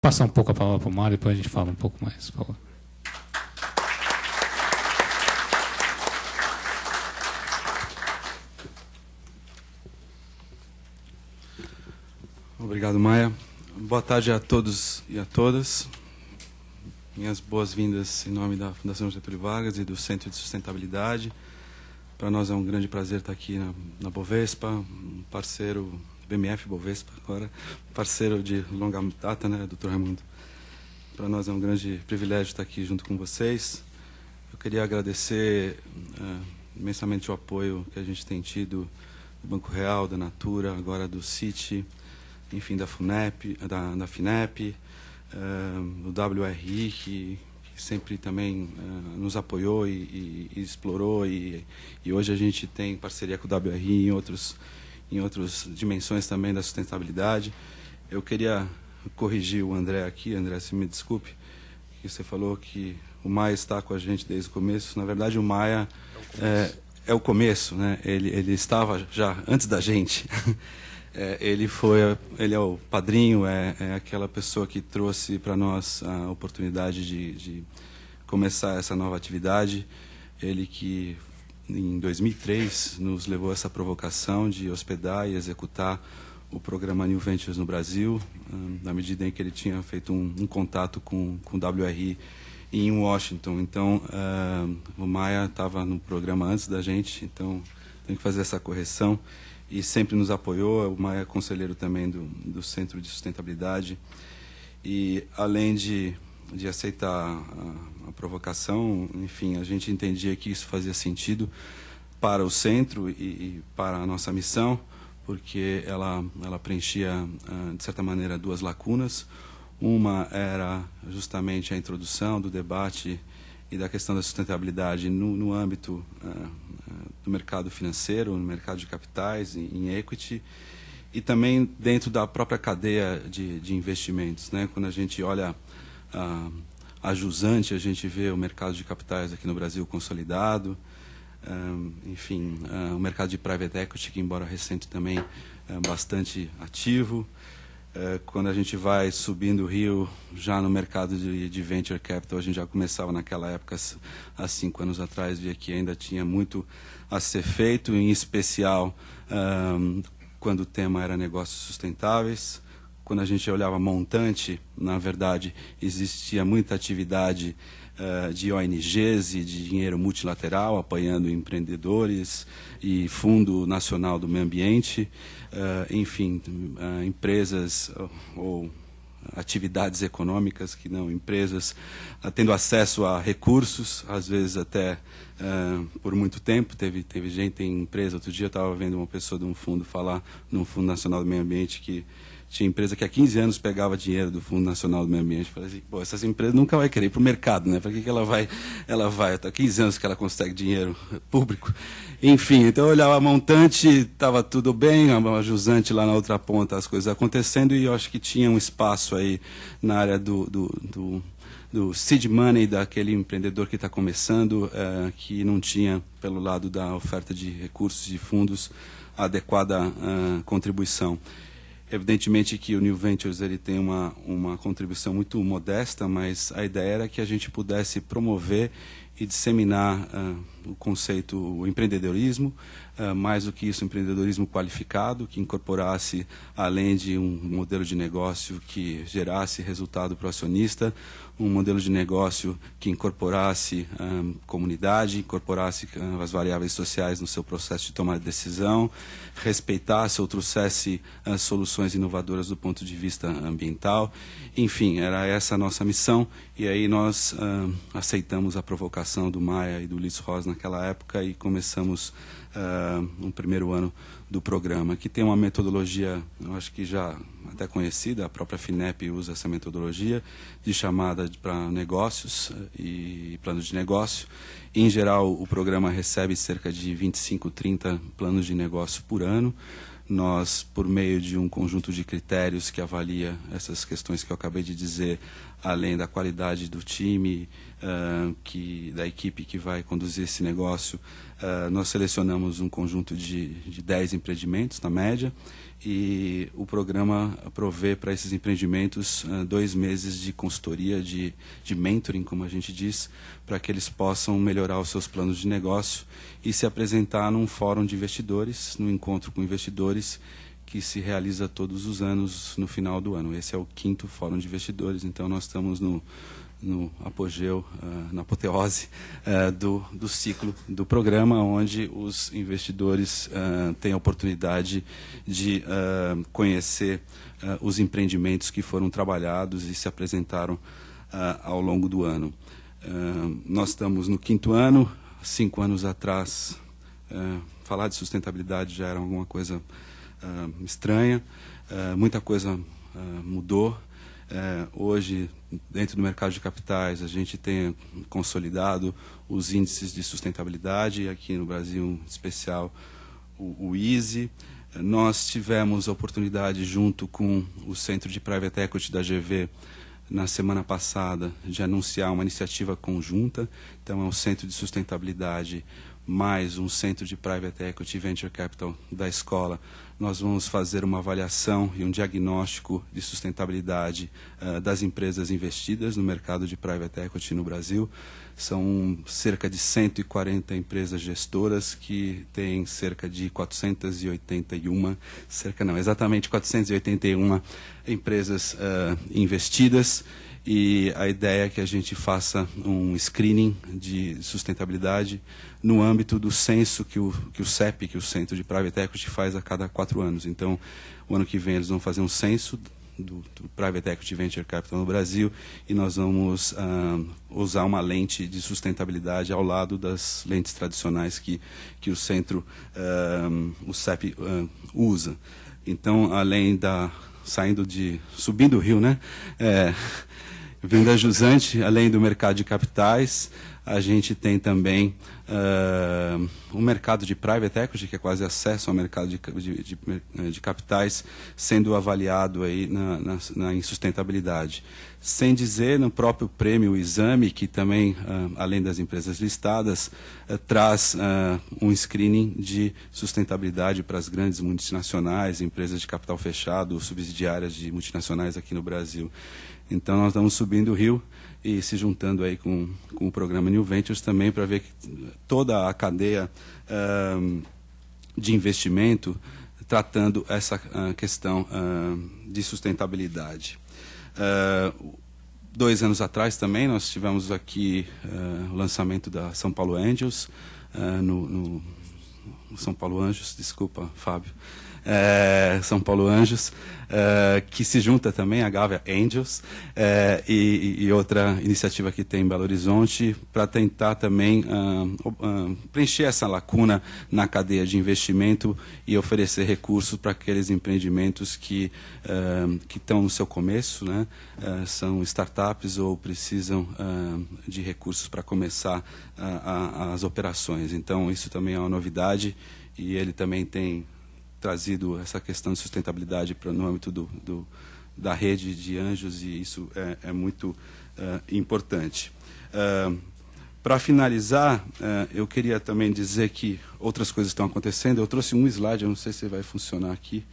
Passar um pouco a palavra para o Mário, depois a gente fala um pouco mais, por favor. Obrigado, Maia. Boa tarde a todos e a todas. Minhas boas-vindas em nome da Fundação Getúlio Vargas e do Centro de Sustentabilidade. Para nós é um grande prazer estar aqui na, na Bovespa, um parceiro BMF Bovespa, agora parceiro de longa data, né, doutor Raimundo? Para nós é um grande privilégio estar aqui junto com vocês. Eu queria agradecer é, imensamente o apoio que a gente tem tido do Banco Real, da Natura, agora do Citi, enfim, da FUNEP, da, da FINEP, uh, do WRI, que, que sempre também é, nos apoiou e, e, e explorou, e, e, hoje a gente tem parceria com o WRI em outros em outras dimensões também da sustentabilidade. Eu queria corrigir o André aqui, André, se me desculpe, que você falou que o Maia está com a gente desde o começo. Na verdade, o Maia é o, é, é o começo, né? Ele, ele estava já antes da gente. É, ele foi, ele é o padrinho, é, é aquela pessoa que trouxe para nós a oportunidade de, de começar essa nova atividade. Ele que em 2003, nos levou a essa provocação de hospedar e executar o programa New Ventures no Brasil, ah, na medida em que ele tinha feito um, um contato com, com o WRI em Washington. Então, uh, o Maia estava no programa antes da gente, então tem que fazer essa correção. E sempre nos apoiou, o Maia é conselheiro também do, do Centro de Sustentabilidade. E além de de aceitar a, a provocação. Enfim, a gente entendia que isso fazia sentido para o centro e, e para a nossa missão, porque ela, ela preenchia, ah, de certa maneira, duas lacunas. Uma era justamente a introdução do debate e da questão da sustentabilidade no, no âmbito uh, do mercado financeiro, no mercado de capitais, em, em, equity, e também dentro da própria cadeia de, de investimentos. Né? Quando a gente olha ah, a jusante, a gente vê o mercado de capitais aqui no Brasil consolidado, ah, enfim, ah, o mercado de private equity, que embora recente também é bastante ativo. É, quando a gente vai subindo o rio, já no mercado de, de venture capital, a gente já começava naquela época, há cinco anos atrás, via que ainda tinha muito a ser feito, em especial quando o tema era negócios sustentáveis quando a gente olhava montante, na verdade, existia muita atividade uh, de ONGs e de dinheiro multilateral, apoiando empreendedores e Fundo Nacional do Meio Ambiente, uh, enfim, uh, empresas ou atividades econômicas que não empresas tendo acesso a recursos às vezes até uh, por muito tempo teve teve gente em empresa outro dia eu estava vendo uma pessoa de um fundo falar num fundo nacional do meio ambiente que tinha empresa que há 15 anos pegava dinheiro do Fundo Nacional do Meio Ambiente. Falei assim, pô, essas empresas nunca vai querer ir para o mercado, né? Para que, que ela vai? Ela vai, há tá 15 anos que ela consegue dinheiro público. Enfim, então eu olhava a montante, estava tudo bem, a jusante lá na outra ponta, as coisas acontecendo, e eu acho que tinha um espaço aí na área do, do, do do seed money daquele empreendedor que está começando, é, que não tinha, pelo lado da oferta de recursos e fundos, adequada contribuição. Evidentemente que o New Ventures ele tem uma, uma contribuição muito modesta, mas a ideia era que a gente pudesse promover e disseminar uh, o conceito empreendedorismo, eh, mais do que isso, empreendedorismo qualificado, que incorporasse, além de um modelo de negócio que gerasse resultado para o acionista, um modelo de negócio que incorporasse um, eh, comunidade, incorporasse eh, as variáveis sociais no seu processo de tomar decisão, respeitasse ou trouxesse uh, soluções inovadoras do ponto de vista ambiental. Enfim, era essa a nossa missão e aí nós aceitamos a provocação do Maia e do Liz Ross naquela época e começamos uh, um primeiro ano do programa, que tem uma metodologia, eu acho que já até conhecida, a própria FINEP usa essa metodologia de chamada para negócios ah, e planos de negócio. Em geral, o programa recebe cerca de 25, 30 planos de negócio por ano nós, por meio de um conjunto de critérios que avalia essas questões que eu acabei de dizer, além da qualidade do time, uh, que, da equipe que vai conduzir esse negócio, uh, nós selecionamos um conjunto de, de 10 empreendimentos, na média, e o programa provê para esses empreendimentos uh, dois meses de consultoria, de, de mentoring, como a gente diz, para que eles possam melhorar os seus planos de negócio e se apresentar num fórum de investidores, num encontro com investidores que se realiza todos os anos no final do ano. Esse é o quinto Fórum de Investidores, então nós estamos no, no apogeu, uh, na apoteose uh, do, do ciclo do programa, onde os investidores uh, têm a oportunidade de conhecer os empreendimentos que foram trabalhados e se apresentaram ao longo do ano. nós estamos no quinto ano, cinco anos atrás, falar de sustentabilidade já era alguma coisa uh, estranha, uh, muita coisa ah, mudou. hoje, dentro do mercado de capitais, a gente tem consolidado os índices de sustentabilidade, aqui no Brasil, em especial o, o ISE. Nós tivemos a oportunidade, junto com o Centro de Private Equity da GV, na semana passada de anunciar uma iniciativa conjunta. Então, é um centro de sustentabilidade mais um centro de private equity venture capital da escola. Nós vamos fazer uma avaliação e um diagnóstico de sustentabilidade uh, das empresas investidas no mercado de private equity no Brasil. São cerca de 140 empresas gestoras que têm cerca de 481, cerca não, exatamente 481 empresas uh, investidas e a ideia é que a gente faça um screening de sustentabilidade no âmbito do censo que o, que o CEP, que é o Centro de Private Equity, faz a cada quatro anos. Então, o ano que vem eles vão fazer um censo do, do Private Equity Venture Capital no Brasil e nós vamos ah, usar uma lente de sustentabilidade ao lado das lentes tradicionais que, que o centro, ah, o CEP, ah, usa. Então, além da... saindo de... subindo o rio, né? É, a jusante, além do mercado de capitais, a gente tem também uh, mercado de private equity, que é quase acesso ao mercado de, de, de, de capitais, sendo avaliado aí na, na, na, insustentabilidade. Sem dizer no próprio prêmio o exame, que também, uh, além das empresas listadas, uh, traz ah, um screening de sustentabilidade para as grandes multinacionais, empresas de capital fechado, subsidiárias de multinacionais aqui no Brasil. Então, nós estamos subindo o rio e se juntando aí com, com o programa New Ventures também para ver que toda a cadeia uh, de investimento tratando essa uh, questão uh, de sustentabilidade. Ah, dois anos atrás também nós tivemos aqui o lançamento da São Paulo Angels no, no são Paulo Anjos, desculpa, Fábio. É, São Paulo Anjos, é, que se junta também à Gávea Angels é, e, e, outra iniciativa que tem em Belo Horizonte para tentar também ah, ah, preencher essa lacuna na cadeia de investimento e oferecer recursos para aqueles empreendimentos que ah, que estão no seu começo, né? são startups ou precisam de recursos para começar a, as operações. Então isso também é uma novidade e ele também tem trazido essa questão de sustentabilidade para no âmbito do, do, da rede de anjos e isso é, é muito uh, importante. Uh, para finalizar, uh, eu queria também dizer que outras coisas estão acontecendo. Eu trouxe um slide, eu não sei se vai funcionar aqui.